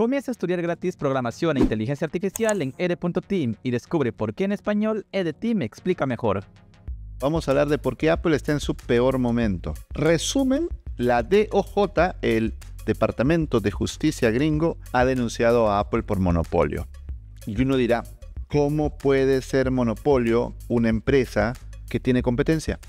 Comienza a estudiar gratis programación e inteligencia artificial en ed.team y descubre por qué en español EdTeam explica mejor. Vamos a hablar de por qué Apple está en su peor momento. Resumen, la DOJ, el Departamento de Justicia gringo, ha denunciado a Apple por monopolio. Y uno dirá, ¿cómo puede ser monopolio una empresa que tiene competencia?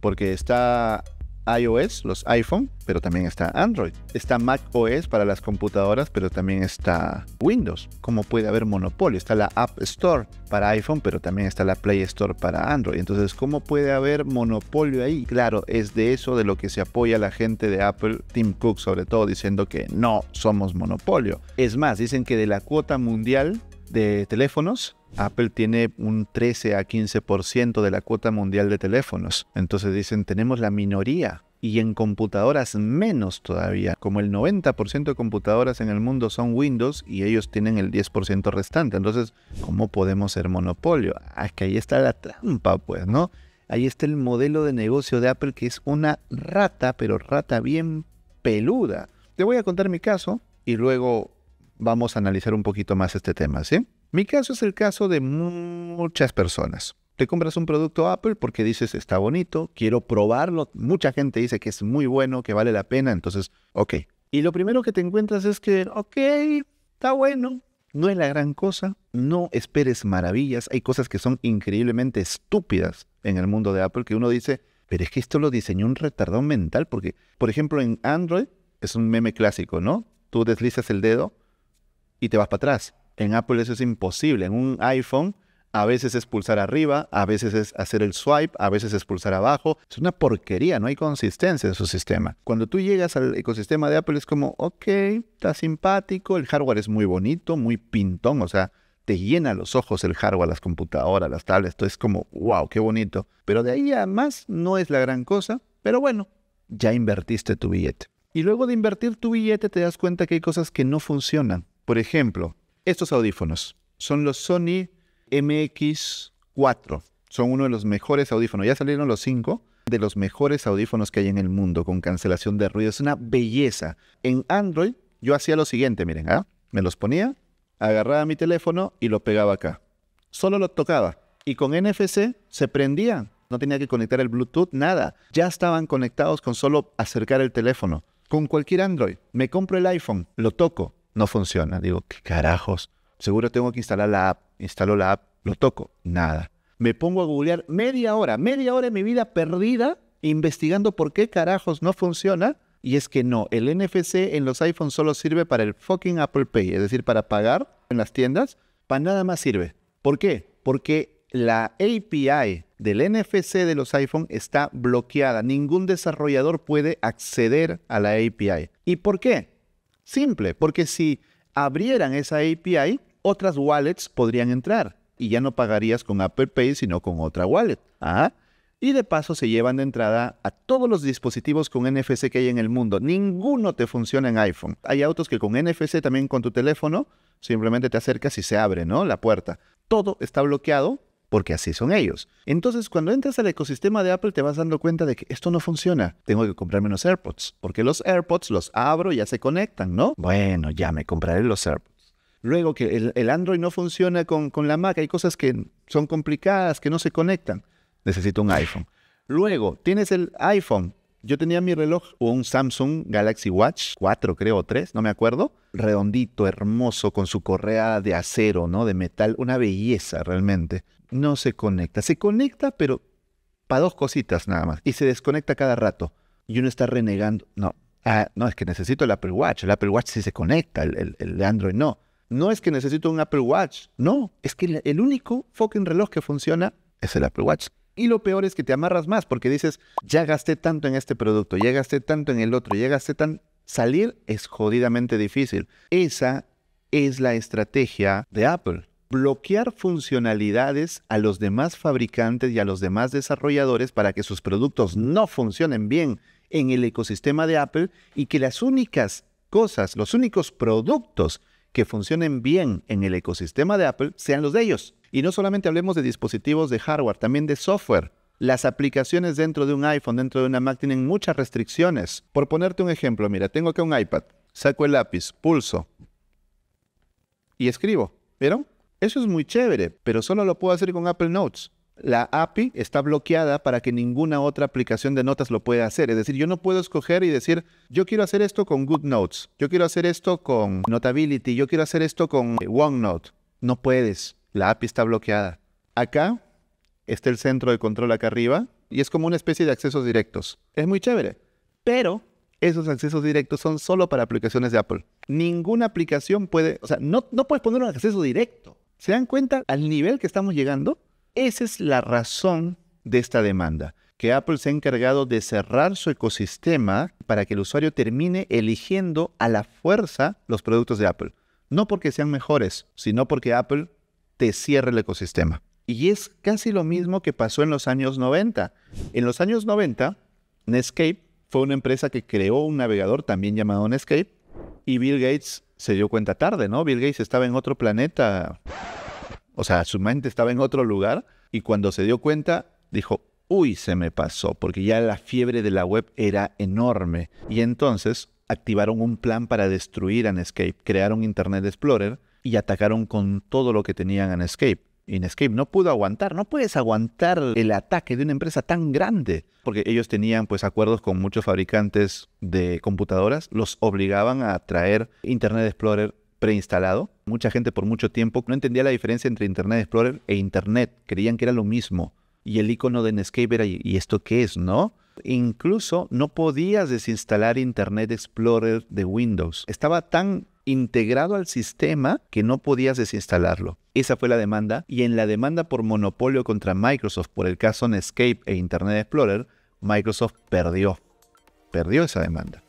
Porque está iOS, los iPhone, pero también está Android. Está macOS para las computadoras, pero también está Windows. ¿Cómo puede haber monopolio? Está la App Store para iPhone, pero también está la Play Store para Android. Entonces, ¿cómo puede haber monopolio ahí? Claro, es de eso de lo que se apoya la gente de Apple, Tim Cook sobre todo, diciendo que no somos monopolio. Es más, dicen que de la cuota mundial de teléfonos, Apple tiene un 13 a 15% de la cuota mundial de teléfonos. Entonces dicen, tenemos la minoría. Y en computadoras menos todavía. Como el 90% de computadoras en el mundo son Windows y ellos tienen el 10% restante. Entonces, ¿cómo podemos ser monopolio? Ah, es que ahí está la trampa, pues, ¿no? Ahí está el modelo de negocio de Apple que es una rata, pero rata bien peluda. Te voy a contar mi caso y luego vamos a analizar un poquito más este tema, ¿sí? Mi caso es el caso de muchas personas. Te compras un producto Apple porque dices está bonito, quiero probarlo. Mucha gente dice que es muy bueno, que vale la pena, entonces, ok. Y lo primero que te encuentras es que, ok, está bueno, no es la gran cosa, no esperes maravillas. Hay cosas que son increíblemente estúpidas en el mundo de Apple que uno dice, pero es que esto lo diseñó un retardón mental, porque, por ejemplo, en Android es un meme clásico, ¿no? Tú deslizas el dedo y te vas para atrás. En Apple eso es imposible. En un iPhone a veces es pulsar arriba, a veces es hacer el swipe, a veces es pulsar abajo. Es una porquería, no hay consistencia en su sistema. Cuando tú llegas al ecosistema de Apple es como, ok, está simpático, el hardware es muy bonito, muy pintón, o sea, te llena los ojos el hardware, las computadoras, las tablets, esto es como, wow, qué bonito. Pero de ahí a más no es la gran cosa, pero bueno, ya invertiste tu billete. Y luego de invertir tu billete te das cuenta que hay cosas que no funcionan. Por ejemplo, estos audífonos. Son los Sony MX4. Son uno de los mejores audífonos. Ya salieron los cinco de los mejores audífonos que hay en el mundo con cancelación de ruido. Es una belleza. En Android yo hacía lo siguiente, miren, ¿ah? me los ponía, agarraba mi teléfono y lo pegaba acá. Solo lo tocaba y con NFC se prendía, No tenía que conectar el Bluetooth, nada. Ya estaban conectados con solo acercar el teléfono. Con cualquier Android. Me compro el iPhone, lo toco, no funciona. Digo, ¿qué carajos? Seguro tengo que instalar la app. Instalo la app, lo toco, nada. Me pongo a googlear media hora, media hora de mi vida perdida investigando por qué carajos no funciona. Y es que no, el NFC en los iPhones solo sirve para el fucking Apple Pay, es decir, para pagar en las tiendas, para nada más sirve. ¿Por qué? Porque la API del NFC de los iPhones está bloqueada. Ningún desarrollador puede acceder a la API. ¿Y por qué? Simple, porque si abrieran esa API, otras wallets podrían entrar y ya no pagarías con Apple Pay, sino con otra wallet. Y de paso se llevan de entrada a todos los dispositivos con NFC que hay en el mundo. Ninguno te funciona en iPhone. Hay autos que con NFC también con tu teléfono simplemente te acercas y se abre, ¿no? La puerta. Todo está bloqueado porque así son ellos. Entonces, cuando entras al ecosistema de Apple, te vas dando cuenta de que esto no funciona. Tengo que comprarme unos AirPods, porque los AirPods los abro y ya se conectan, ¿no? Bueno, ya me compraré los AirPods. Luego que el, Android no funciona con, con la Mac, hay cosas que son complicadas, que no se conectan. Necesito un iPhone. Luego, tienes el iPhone, yo tenía mi reloj, un Samsung Galaxy Watch 4, creo, o 3, no me acuerdo. Redondito, hermoso, con su correa de acero, ¿no? De metal, una belleza realmente no se conecta. Se conecta, pero para dos cositas nada más. Y se desconecta cada rato. Y uno está renegando. No, ah, no, es que necesito el Apple Watch. El Apple Watch sí se conecta, el, Android no. No es que necesito un Apple Watch. No, es que el, único fucking reloj que funciona es el Apple Watch. Y lo peor es que te amarras más porque dices, ya gasté tanto en este producto, ya gasté tanto en el otro, ya gasté tan... Salir es jodidamente difícil. Esa es la estrategia de Apple bloquear funcionalidades a los demás fabricantes y a los demás desarrolladores para que sus productos no funcionen bien en el ecosistema de Apple y que las únicas cosas, los únicos productos que funcionen bien en el ecosistema de Apple sean los de ellos. Y no solamente hablemos de dispositivos de hardware, también de software. Las aplicaciones dentro de un iPhone, dentro de una Mac, tienen muchas restricciones. Por ponerte un ejemplo, mira, tengo acá un iPad, saco el lápiz, pulso y escribo. ¿Vieron? Eso es muy chévere, pero solo lo puedo hacer con Apple Notes. La API está bloqueada para que ninguna otra aplicación de notas lo pueda hacer. Es decir, yo no puedo escoger y decir, yo quiero hacer esto con GoodNotes, yo quiero hacer esto con Notability, yo quiero hacer esto con eh, OneNote. No puedes, la API está bloqueada. Acá está el centro de control acá arriba y es como una especie de accesos directos. Es muy chévere, pero esos accesos directos son solo para aplicaciones de Apple. Ninguna aplicación puede, o sea, no, no puedes poner un acceso directo. ¿Se dan cuenta al nivel que estamos llegando? Esa es la razón de esta demanda, que Apple se ha encargado de cerrar su ecosistema para que el usuario termine eligiendo a la fuerza los productos de Apple. No porque sean mejores, sino porque Apple te cierra el ecosistema. Y es casi lo mismo que pasó en los años 90. En los años 90, Netscape fue una empresa que creó un navegador también llamado Netscape y Bill Gates se dio cuenta tarde, ¿no? Bill Gates estaba en otro planeta, o sea, su mente estaba en otro lugar, y cuando se dio cuenta, dijo, uy, se me pasó, porque ya la fiebre de la web era enorme. Y entonces activaron un plan para destruir Anescape, crearon Internet Explorer y atacaron con todo lo que tenían Anescape. Inescape no pudo aguantar, no puedes aguantar el ataque de una empresa tan grande, porque ellos tenían pues acuerdos con muchos fabricantes de computadoras, los obligaban a traer Internet Explorer preinstalado. Mucha gente por mucho tiempo no entendía la diferencia entre Internet Explorer e Internet, creían que era lo mismo. Y el icono de Netscape era, ¿y esto qué es, no? Incluso no podías desinstalar Internet Explorer de Windows. Estaba tan integrado al sistema que no podías desinstalarlo. Esa fue la demanda y en la demanda por monopolio contra Microsoft por el caso Netscape e Internet Explorer, Microsoft perdió. Perdió esa demanda.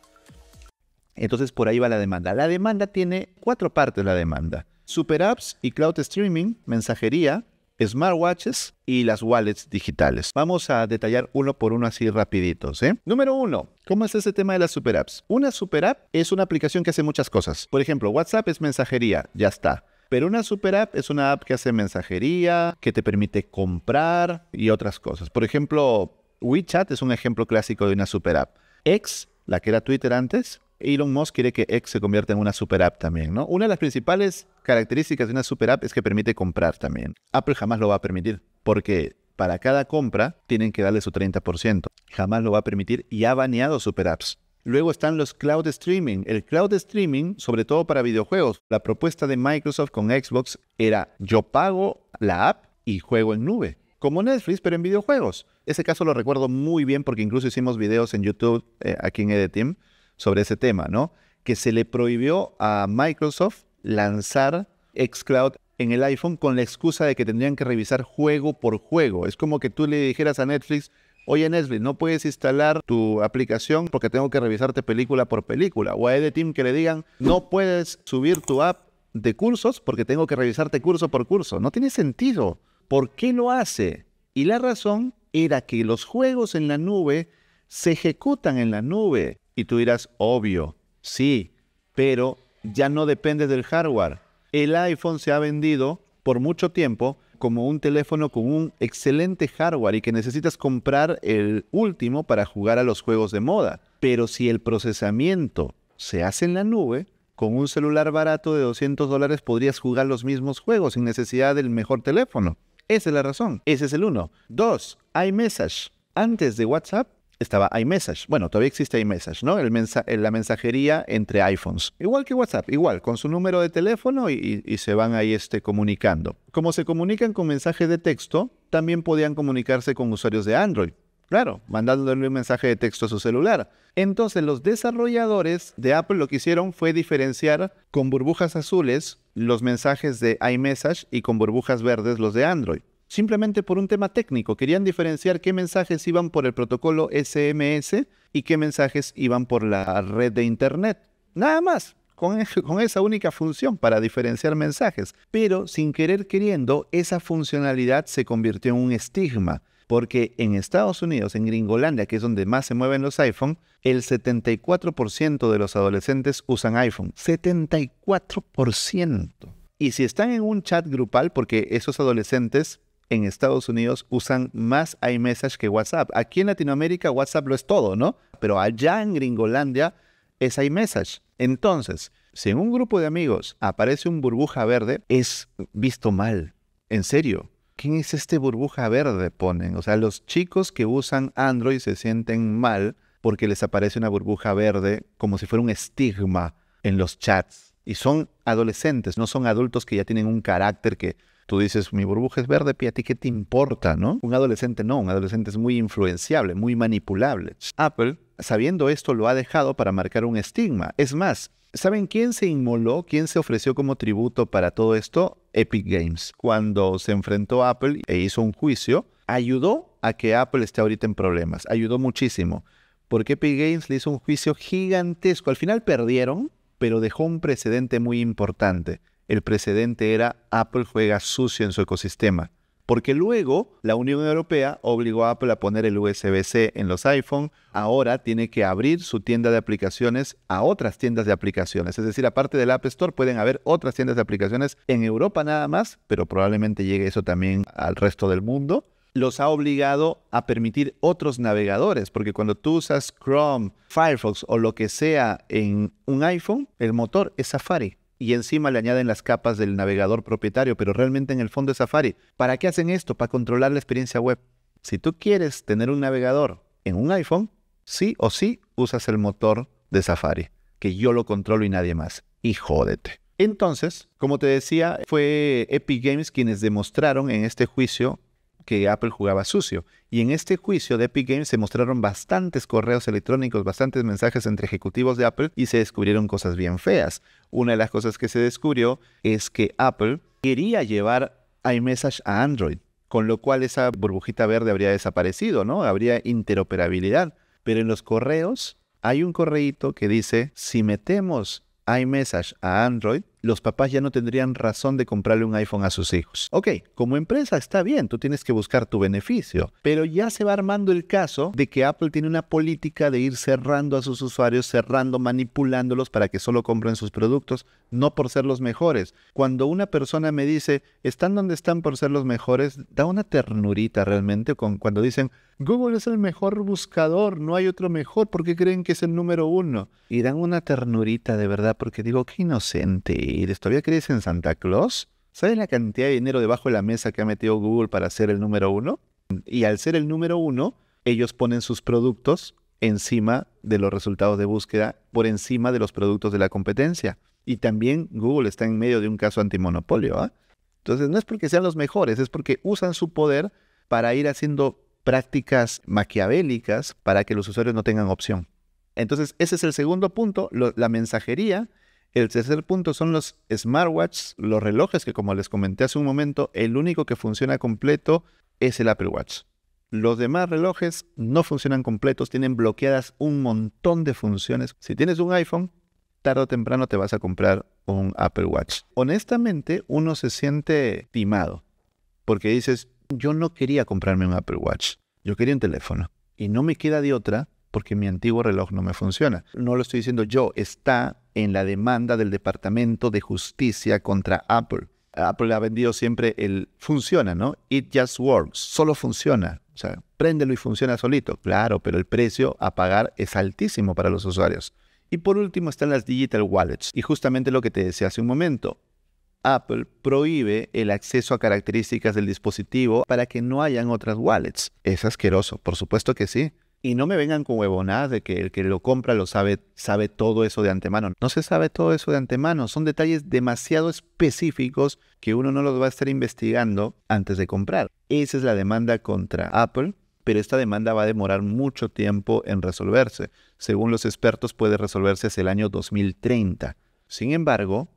Entonces por ahí va la demanda. La demanda tiene cuatro partes la demanda. Super apps y cloud streaming, mensajería, smartwatches y las wallets digitales. Vamos a detallar uno por uno así rapiditos. ¿eh? Número uno, ¿cómo es ese tema de las super apps? Una super app es una aplicación que hace muchas cosas. Por ejemplo, WhatsApp es mensajería, ya está. Pero una super app es una app que hace mensajería, que te permite comprar y otras cosas. Por ejemplo, WeChat es un ejemplo clásico de una super app. X, la que era Twitter antes, Elon Musk quiere que X se convierta en una super app también, ¿no? Una de las principales características de una super app es que permite comprar también. Apple jamás lo va a permitir porque para cada compra tienen que darle su 30%. Jamás lo va a permitir y ha baneado super apps. Luego están los cloud streaming. El cloud streaming, sobre todo para videojuegos, la propuesta de Microsoft con Xbox era yo pago la app y juego en nube, como Netflix, pero en videojuegos. Ese caso lo recuerdo muy bien porque incluso hicimos videos en YouTube eh, aquí en Team sobre ese tema, ¿no? Que se le prohibió a Microsoft lanzar xCloud en el iPhone con la excusa de que tendrían que revisar juego por juego. Es como que tú le dijeras a Netflix, oye Netflix, no puedes instalar tu aplicación porque tengo que revisarte película por película. O a Team que le digan, no puedes subir tu app de cursos porque tengo que revisarte curso por curso. No tiene sentido. ¿Por qué lo hace? Y la razón era que los juegos en la nube se ejecutan en la nube. Y tú dirás, obvio, sí, pero ya no depende del hardware. El iPhone se ha vendido por mucho tiempo como un teléfono con un excelente hardware y que necesitas comprar el último para jugar a los juegos de moda. Pero si el procesamiento se hace en la nube, con un celular barato de 200 dólares podrías jugar los mismos juegos sin necesidad del mejor teléfono. Esa es la razón. Ese es el uno. Dos, iMessage. Antes de WhatsApp, estaba iMessage. Bueno, todavía existe iMessage, ¿no? El la mensajería entre iPhones. Igual que WhatsApp, igual, con su número de teléfono y, se van ahí este, comunicando. Como se comunican con mensajes de texto, también podían comunicarse con usuarios de Android. Claro, mandándole un mensaje de texto a su celular. Entonces los desarrolladores de Apple lo que hicieron fue diferenciar con burbujas azules los mensajes de iMessage y con burbujas verdes los de Android simplemente por un tema técnico. Querían diferenciar qué mensajes iban por el protocolo SMS y qué mensajes iban por la red de Internet. Nada más, con, esa única función para diferenciar mensajes. Pero sin querer queriendo, esa funcionalidad se convirtió en un estigma. Porque en Estados Unidos, en Gringolandia, que es donde más se mueven los iPhone, el 74% de los adolescentes usan iPhone. 74%. Y si están en un chat grupal, porque esos adolescentes en Estados Unidos usan más iMessage que WhatsApp. Aquí en Latinoamérica WhatsApp lo es todo, ¿no? Pero allá en Gringolandia es iMessage. Entonces, si en un grupo de amigos aparece un burbuja verde, es visto mal. En serio. ¿Quién es este burbuja verde? Ponen. O sea, los chicos que usan Android se sienten mal porque les aparece una burbuja verde como si fuera un estigma en los chats. Y son adolescentes, no son adultos que ya tienen un carácter que Tú dices, mi burbuja es verde, ¿a ti qué te importa, no? Un adolescente no, un adolescente es muy influenciable, muy manipulable. Apple, sabiendo esto, lo ha dejado para marcar un estigma. Es más, ¿Saben quién se inmoló, quién se ofreció como tributo para todo esto? Epic Games. Cuando se enfrentó a Apple e hizo un juicio, ayudó a que Apple esté ahorita en problemas. Ayudó muchísimo. Porque Epic Games le hizo un juicio gigantesco. Al final perdieron, pero dejó un precedente muy importante. El precedente era Apple juega sucio en su ecosistema. Porque luego la Unión Europea obligó a Apple a poner el USB-C en los iPhone. Ahora tiene que abrir su tienda de aplicaciones a otras tiendas de aplicaciones. Es decir, aparte del App Store, pueden haber otras tiendas de aplicaciones en Europa nada más, pero probablemente llegue eso también al resto del mundo. Los ha obligado a permitir otros navegadores, porque cuando tú usas Chrome, Firefox o lo que sea en un iPhone, el motor es Safari y encima le añaden las capas del navegador propietario, pero realmente en el fondo es Safari. ¿Para qué hacen esto? Para controlar la experiencia web. Si tú quieres tener un navegador en un iPhone, sí o sí usas el motor de Safari, que yo lo controlo y nadie más. Y jódete. Entonces, como te decía, fue Epic Games quienes demostraron en este juicio que Apple jugaba sucio. Y en este juicio de Epic Games se mostraron bastantes correos electrónicos, bastantes mensajes entre ejecutivos de Apple y se descubrieron cosas bien feas. Una de las cosas que se descubrió es que Apple quería llevar iMessage a Android, con lo cual esa burbujita verde habría desaparecido, ¿no? Habría interoperabilidad. Pero en los correos hay un correíto que dice, si metemos iMessage a Android, los papás ya no tendrían razón de comprarle un iPhone a sus hijos. Ok, como empresa está bien, tú tienes que buscar tu beneficio, pero ya se va armando el caso de que Apple tiene una política de ir cerrando a sus usuarios, cerrando, manipulándolos para que solo compren sus productos, no por ser los mejores. Cuando una persona me dice, están donde están por ser los mejores, da una ternurita realmente con, cuando dicen, Google es el mejor buscador, no hay otro mejor, ¿por qué creen que es el número uno. Y dan una ternurita de verdad, porque digo, qué inocente eres, ¿todavía crees en Santa Claus? ¿Sabes la cantidad de dinero debajo de la mesa que ha metido Google para ser el número uno? Y al ser el número uno, ellos ponen sus productos encima de los resultados de búsqueda, por encima de los productos de la competencia. Y también Google está en medio de un caso antimonopolio. ¿ah? Entonces, no es porque sean los mejores, es porque usan su poder para ir haciendo prácticas maquiavélicas para que los usuarios no tengan opción. Entonces, ese es el segundo punto, la mensajería. El tercer punto son los smartwatches, los relojes que como les comenté hace un momento, el único que funciona completo es el Apple Watch. Los demás relojes no funcionan completos, tienen bloqueadas un montón de funciones. Si tienes un iPhone, tarde o temprano te vas a comprar un Apple Watch. Honestamente, uno se siente timado porque dices, yo no quería comprarme un Apple Watch, yo quería un teléfono. Y no me queda de otra porque mi antiguo reloj no me funciona. No lo estoy diciendo yo, está en la demanda del Departamento de Justicia contra Apple. Apple ha vendido siempre el funciona, ¿no? It just works, solo funciona. O sea, préndelo y funciona solito. Claro, pero el precio a pagar es altísimo para los usuarios. Y por último están las digital wallets. Y justamente lo que te decía hace un momento, Apple prohíbe el acceso a características del dispositivo para que no hayan otras wallets. Es asqueroso, por supuesto que sí. Y no me vengan con huevonadas de que el que lo compra lo sabe, sabe todo eso de antemano. No se sabe todo eso de antemano. Son detalles demasiado específicos que uno no los va a estar investigando antes de comprar. Esa es la demanda contra Apple, pero esta demanda va a demorar mucho tiempo en resolverse. Según los expertos, puede resolverse hasta el año 2030. Sin embargo,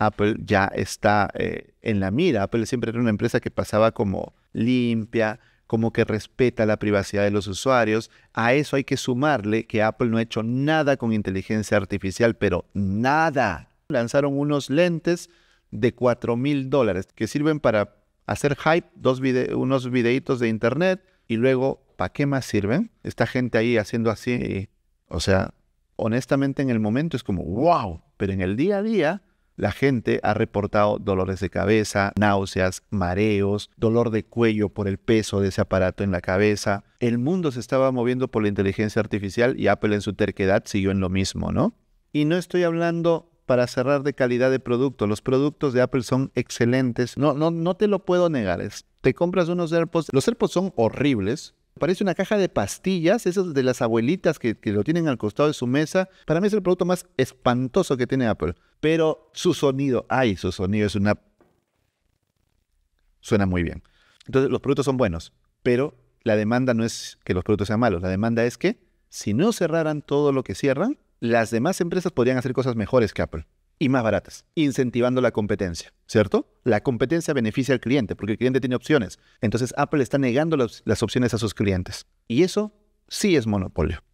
Apple ya está eh, en la mira. Apple siempre era una empresa que pasaba como limpia, como que respeta la privacidad de los usuarios. A eso hay que sumarle que Apple no ha hecho nada con inteligencia artificial, pero nada. Lanzaron unos lentes de 4 mil dólares que sirven para hacer hype, dos unos videitos de internet y luego, ¿para qué más sirven? Esta gente ahí haciendo así. Y, o sea, honestamente en el momento es como, wow, pero en el día a día la gente ha reportado dolores de cabeza, náuseas, mareos, dolor de cuello por el peso de ese aparato en la cabeza. El mundo se estaba moviendo por la inteligencia artificial y Apple en su terquedad siguió en lo mismo, ¿no? Y no estoy hablando para cerrar de calidad de producto. Los productos de Apple son excelentes. No, no, no te lo puedo negar. te compras unos AirPods. Los AirPods son horribles, Parece una caja de pastillas, esas de las abuelitas que, que, lo tienen al costado de su mesa. Para mí es el producto más espantoso que tiene Apple. Pero su sonido, ay, su sonido es una... Suena muy bien. Entonces los productos son buenos, pero la demanda no es que los productos sean malos. La demanda es que si no cerraran todo lo que cierran, las demás empresas podrían hacer cosas mejores que Apple y más baratas, incentivando la competencia, ¿cierto? La competencia beneficia al cliente porque el cliente tiene opciones. Entonces Apple está negando las, opciones a sus clientes. Y eso sí es monopolio.